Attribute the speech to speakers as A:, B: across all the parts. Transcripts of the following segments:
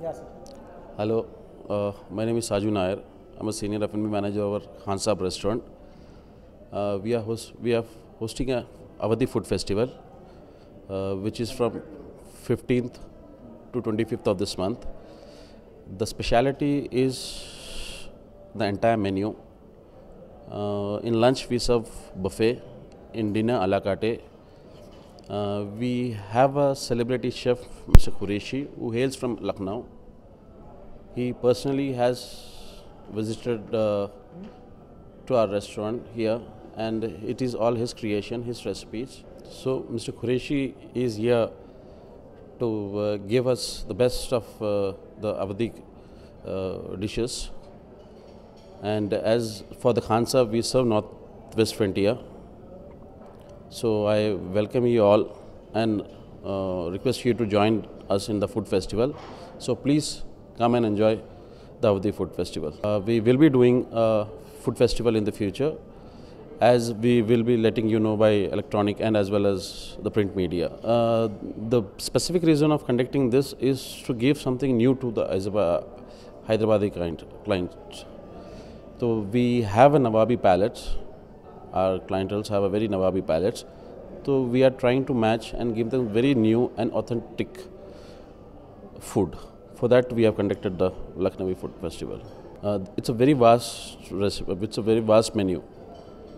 A: Hello my name Saju Nair I am a senior F manager Khan Sahab restaurant we are we are hosting Awadhi food festival which is from fifteenth to twenty fifth of this month the speciality is the entire menu in lunch we serve buffet in dinner a la carte Uh, we have a celebrity chef, Mr. Qureshi, who hails from Lucknow. He personally has visited uh, to our restaurant here, and it is all his creation, his recipes. So, Mr. Qureshi is here to uh, give us the best of uh, the Avadi uh, dishes. And as for the Khansa, we serve Northwest Frontier. So I welcome you all and uh, request you to join us in the food festival. So please come and enjoy the Avadi food festival. Uh, we will be doing a food festival in the future as we will be letting you know by electronic and as well as the print media. Uh, the specific reason of conducting this is to give something new to the Hyderabadi client, So we have a Nawabi palette our clientels have a very Nawabi palettes. So we are trying to match and give them very new and authentic food. For that, we have conducted the Lucknowi Food Festival. Uh, it's a very vast recipe, it's a very vast menu.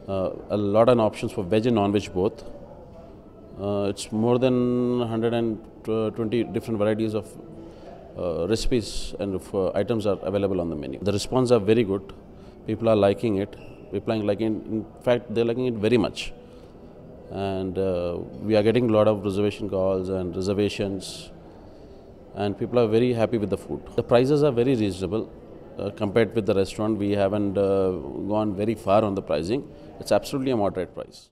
A: Uh, a lot of options for veg and non-veg both. Uh, it's more than 120 different varieties of uh, recipes and of, uh, items are available on the menu. The response are very good. People are liking it applying like In fact, they're liking it very much. And uh, we are getting a lot of reservation calls and reservations. And people are very happy with the food. The prices are very reasonable. Uh, compared with the restaurant, we haven't uh, gone very far on the pricing. It's absolutely a moderate price.